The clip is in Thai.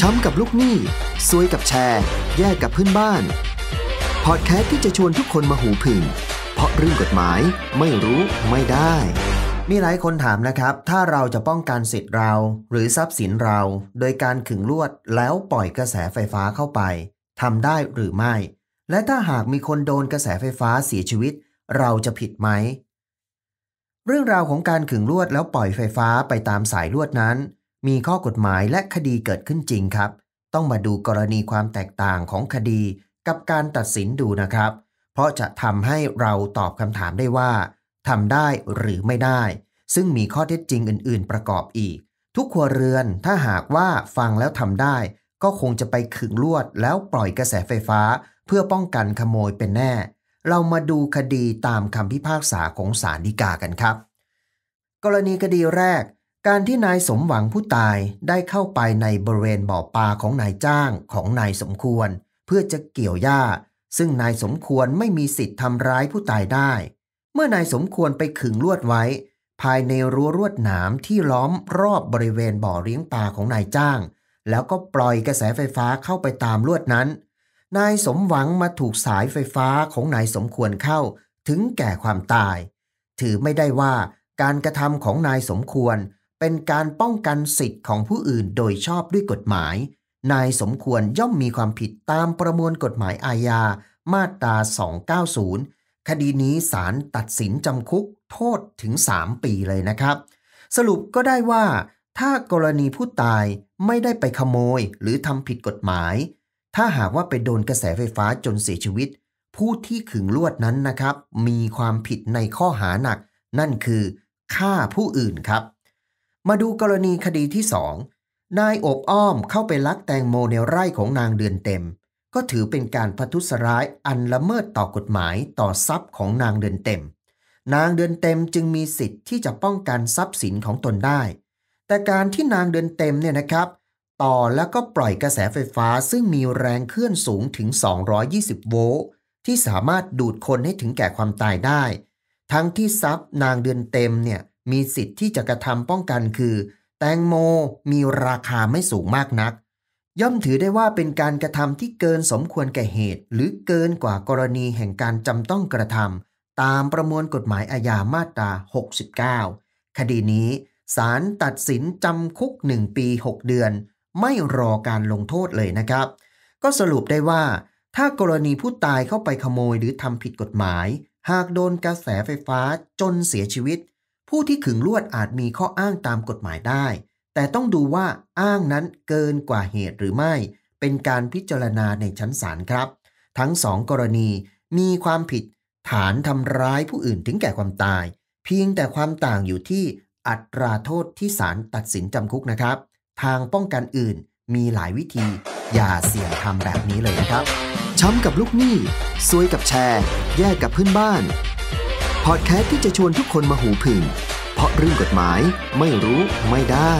ช้ำกับลูกหนี้ซวยกับแชร์แย่กับเพื่อนบ้าน พอดแคสต์ที่จะชวนทุกคนมาหูผึ่งเพราะเรื่องกฎหมายไม่รู้ไม่ได้ มีหลายคนถามนะครับถ้าเราจะป้องกันสิทธิ์เรา หรือทรัพย์สินเรา โดยการขึงลวดแล้วปล่อยกระแสไฟฟ้าเข้าไปทำได้หรือไม่ และถ้าหากมีคนโดนกระแสไฟฟ้าเสียชีวิต เราจะผิดไหม เรื่องราวของการขึงลวดแล้วปล่อยไฟฟ้าไปตามสายลวดนั้นมีข้อกฎหมายและคดีเกิดขึ้นจริงครับ ต้องมาดูกรณีความแตกต่างของคดีกับการตัดสินดูนะครับ เพราะจะทำให้เราตอบคำถามได้ว่าทำได้หรือไม่ได้ ซึ่งมีข้อเท็จจริงอื่น ๆ ประกอบอีก ทุกครัวเรือนถ้าหากว่าฟังแล้วทำได้ ก็คงจะไปขึงลวดแล้วปล่อยกระแสไฟฟ้า เพื่อป้องกันขโมยเป็นแน่ เรามาดูคดีตามคำพิพากษาของศาลฎีกากันครับ กรณีคดีแรกการที่นายสมหวังผู้ตายได้เข้าไปในบริเวณบ่อปลาของนายจ้างของนายสมควร เพื่อจะเกี่ยวหญ้า ซึ่งนายสมควรไม่มีสิทธิ์ทำร้ายผู้ตายได้ เมื่อนายสมควรไปขึงลวดไว้ ภายในรั้วลวดหนามที่ล้อมรอบบริเวณบ่อเลี้ยงปลาของนายจ้าง แล้วก็ปล่อยกระแสไฟฟ้าเข้าไปตามลวดนั้น นายสมหวังมาถูกสายไฟฟ้าของนายสมควรเข้า ถึงแก่ความตาย ถือไม่ได้ว่า การกระทำของนายสมควรเป็นการป้องกันสิทธิ์ของผู้อื่นโดยชอบด้วยกฎหมาย นายสมควรย่อมมีความผิดตามประมวลกฎหมายอาญามาตรา 290 คดีนี้ศาลตัดสินจำคุกโทษถึง 3 ปีเลยนะครับ สรุปก็ได้ว่าถ้ากรณีผู้ตายไม่ได้ไปขโมยหรือทำผิดกฎหมาย ถ้าหากว่าไปโดนกระแสไฟฟ้าจนเสียชีวิต ผู้ที่ขึงลวดนั้นนะครับ มีความผิดในข้อหาหนัก นั่นคือฆ่าผู้อื่นครับมาดูกรณีคดีที่สอง นายอบอ้อมเข้าไปลักแตงโมในไร่ของนางเดือนเต็ม ก็ถือเป็นการพัทุสร้ายอันละเมิดต่อกฎหมายต่อทรัพย์ของนางเดือนเต็ม นางเดือนเต็มจึงมีสิทธิ์ที่จะป้องกันทรัพย์สินของตนได้ แต่การที่นางเดือนเต็มเนี่ยนะครับ ต่อแล้วก็ปล่อยกระแสไฟฟ้าซึ่งมีแรงเคลื่อนสูงถึง220โวลต์ที่สามารถดูดคนให้ถึงแก่ความตายได้ ทั้งที่ทรัพย์นางเดือนเต็มเนี่ยมีสิทธิ์ที่จะกระทำป้องกันคือ แตงโมมีราคาไม่สูงมากนัก ย่อมถือได้ว่าเป็นการกระทำที่เกินสมควรแก่เหตุ หรือเกินกว่ากรณีแห่งการจำต้องกระทำตามประมวลกฎหมายอาญามาตรา 69 คดีนี้ศาลตัดสินจำคุก 1 ปี 6 เดือน ไม่รอการลงโทษเลยนะครับ ก็สรุปได้ว่า ถ้ากรณีผู้ตายเข้าไปขโมยหรือทำผิดกฎหมาย หากโดนกระแสไฟฟ้าจนเสียชีวิตผู้ที่ขึงลวดอาจมีข้ออ้างตามกฎหมายได้ แต่ต้องดูว่าอ้างนั้นเกินกว่าเหตุหรือไม่ เป็นการพิจารณาในชั้นศาลครับ ทั้งสองกรณีมีความผิดฐานทำร้ายผู้อื่นถึงแก่ความตาย เพียงแต่ความต่างอยู่ที่อัตราโทษที่ศาลตัดสินจำคุกนะครับ ทางป้องกันอื่นมีหลายวิธี อย่าเสี่ยงทำแบบนี้เลยนะครับ ช้ำกับลูกหนี้ ซวยกับแชร์ แย่กับเพื่อนบ้านพอดแคสต์ที่จะชวนทุกคนมาหูผึ่งเพราะเรื่องกฎหมายไม่รู้ไม่ได้